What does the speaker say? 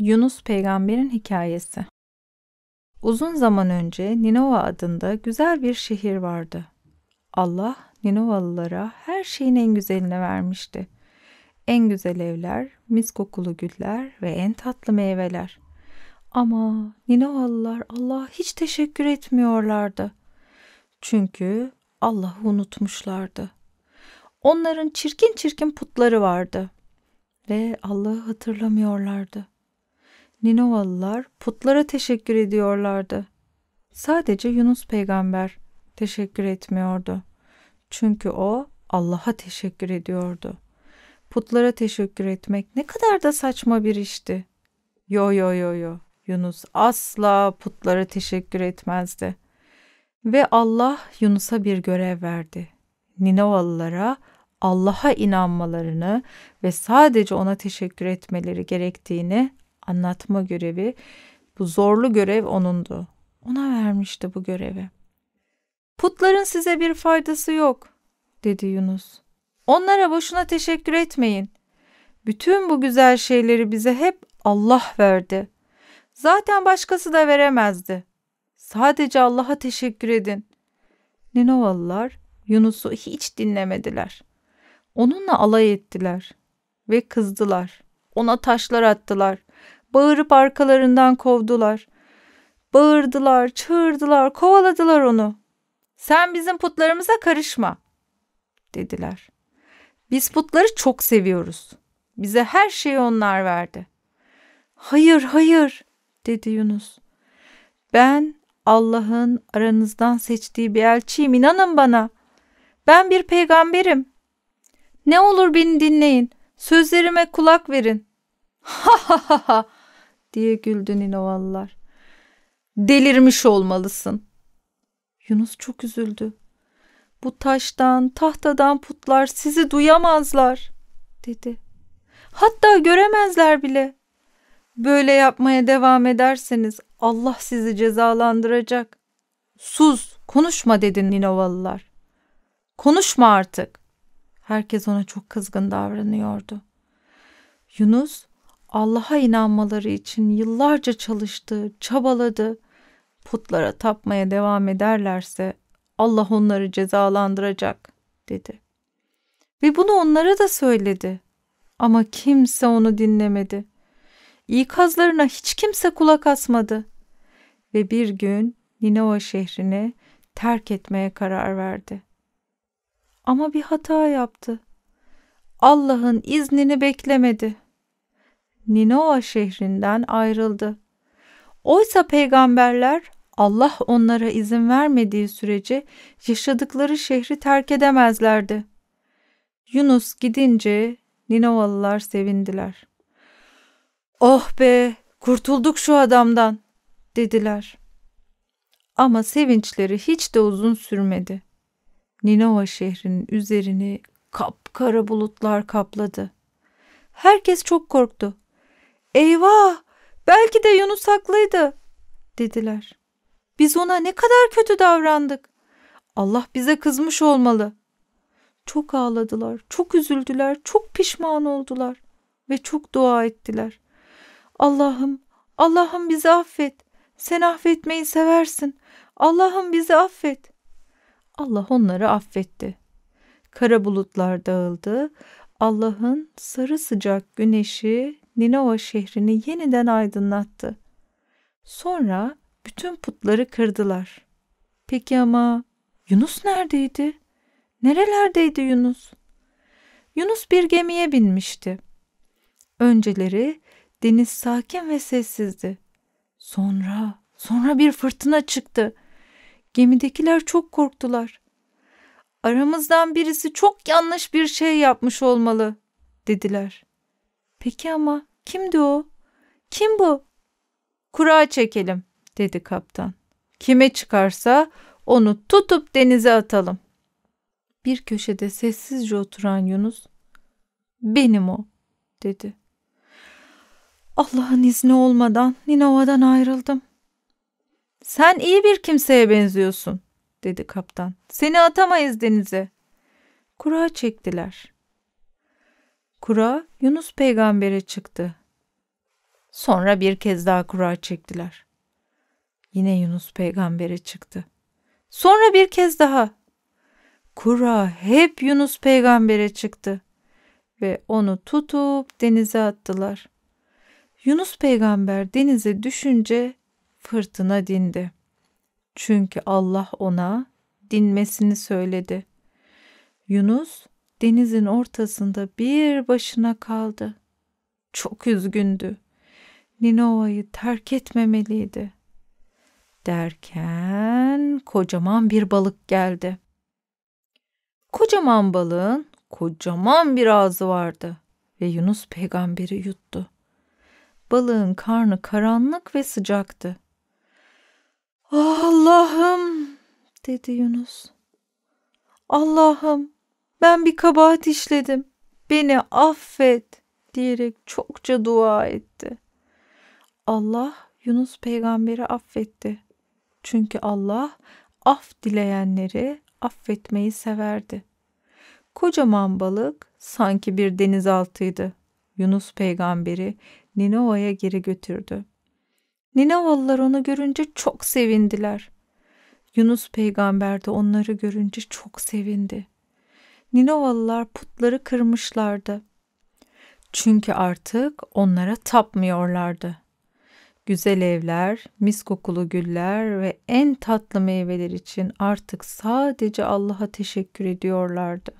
Yunus peygamberin hikayesi. Uzun zaman önce Ninova adında güzel bir şehir vardı. Allah Ninovalılara her şeyin en güzelini vermişti. En güzel evler, mis kokulu güller ve en tatlı meyveler. Ama Ninovalılar Allah'a hiç teşekkür etmiyorlardı. Çünkü Allah'ı unutmuşlardı. Onların çirkin çirkin putları vardı ve Allah'ı hatırlamıyorlardı.'' Ninovalılar putlara teşekkür ediyorlardı. Sadece Yunus peygamber teşekkür etmiyordu. Çünkü o Allah'a teşekkür ediyordu. Putlara teşekkür etmek ne kadar da saçma bir işti. Yo yo yo yo. Yunus asla putlara teşekkür etmezdi. Ve Allah Yunus'a bir görev verdi. Ninovalılara Allah'a inanmalarını ve sadece ona teşekkür etmeleri gerektiğini anlatma görevi, bu zorlu görev onundu. Ona vermişti bu görevi. Putların size bir faydası yok, dedi Yunus. Onlara boşuna teşekkür etmeyin. Bütün bu güzel şeyleri bize hep Allah verdi. Zaten başkası da veremezdi. Sadece Allah'a teşekkür edin. Ninovalılar Yunus'u hiç dinlemediler. Onunla alay ettiler ve kızdılar. Ona taşlar attılar. Bağırıp arkalarından kovdular. Bağırdılar, çığırdılar, kovaladılar onu. Sen bizim putlarımıza karışma, dediler. Biz putları çok seviyoruz. Bize her şeyi onlar verdi. Hayır, hayır, dedi Yunus. Ben Allah'ın aranızdan seçtiği bir elçiyim, inanın bana. Ben bir peygamberim. Ne olur beni dinleyin, sözlerime kulak verin. Ha ha ha ha, diye güldü Ninovalılar. Delirmiş olmalısın. Yunus çok üzüldü. Bu taştan, tahtadan putlar sizi duyamazlar, dedi. Hatta göremezler bile. Böyle yapmaya devam ederseniz Allah sizi cezalandıracak. Sus, konuşma dedi Ninovalılar. Konuşma artık. Herkes ona çok kızgın davranıyordu. Yunus Allah'a inanmaları için yıllarca çalıştı, çabaladı. Putlara tapmaya devam ederlerse Allah onları cezalandıracak dedi. Ve bunu onlara da söyledi. Ama kimse onu dinlemedi. İkazlarına hiç kimse kulak asmadı. Ve bir gün Ninova şehrini terk etmeye karar verdi. Ama bir hata yaptı. Allah'ın iznini beklemedi.'' Ninova şehrinden ayrıldı. Oysa peygamberler Allah onlara izin vermediği sürece yaşadıkları şehri terk edemezlerdi. Yunus gidince Ninovalılar sevindiler. Oh be kurtulduk şu adamdan dediler. Ama sevinçleri hiç de uzun sürmedi. Ninova şehrinin üzerini kapkara bulutlar kapladı. Herkes çok korktu. Eyvah! Belki de Yunus haklıydı dediler. Biz ona ne kadar kötü davrandık. Allah bize kızmış olmalı. Çok ağladılar, çok üzüldüler, çok pişman oldular ve çok dua ettiler. Allah'ım, Allah'ım bizi affet. Sen affetmeyi seversin. Allah'ım bizi affet. Allah onları affetti. Kara bulutlar dağıldı. Allah'ın sarı sıcak güneşi Ninova şehrini yeniden aydınlattı. Sonra bütün putları kırdılar. Peki ama Yunus neredeydi? Nerelerdeydi Yunus? Yunus bir gemiye binmişti. Önceleri deniz sakin ve sessizdi. Sonra, sonra bir fırtına çıktı. Gemidekiler çok korktular. Aramızdan birisi çok yanlış bir şey yapmış olmalı, dediler. Peki ama Kimdi o? Kim bu? Kura çekelim dedi kaptan. Kime çıkarsa onu tutup denize atalım. Bir köşede sessizce oturan Yunus benim o dedi. Allah'ın izni olmadan Ninova'dan ayrıldım. Sen iyi bir kimseye benziyorsun dedi kaptan. Seni atamayız denize. Kura çektiler. Kura Yunus peygambere çıktı Sonra bir kez daha kura çektiler. Yine Yunus peygambere çıktı. Sonra bir kez daha. Kura hep Yunus peygambere çıktı ve onu tutup denize attılar. Yunus peygamber denize düşünce fırtına dindi. Çünkü Allah ona dinmesini söyledi. Yunus denizin ortasında bir başına kaldı. Çok üzgündü. Ninova'yı terk etmemeliydi. Derken kocaman bir balık geldi. Kocaman balığın kocaman bir ağzı vardı ve Yunus peygamberi yuttu. Balığın karnı karanlık ve sıcaktı. Allah'ım dedi Yunus. Allah'ım ben bir kabahat işledim. Beni affet diyerek çokça dua etti. Allah Yunus peygamberi affetti. Çünkü Allah af dileyenleri affetmeyi severdi. Kocaman balık sanki bir denizaltıydı. Yunus peygamberi Ninova'ya geri götürdü. Ninovalılar onu görünce çok sevindiler. Yunus peygamber de onları görünce çok sevindi. Ninovalılar putları kırmışlardı. Çünkü artık onlara tapmıyorlardı güzel evler, mis kokulu güller ve en tatlı meyveler için artık sadece Allah'a teşekkür ediyorlardı.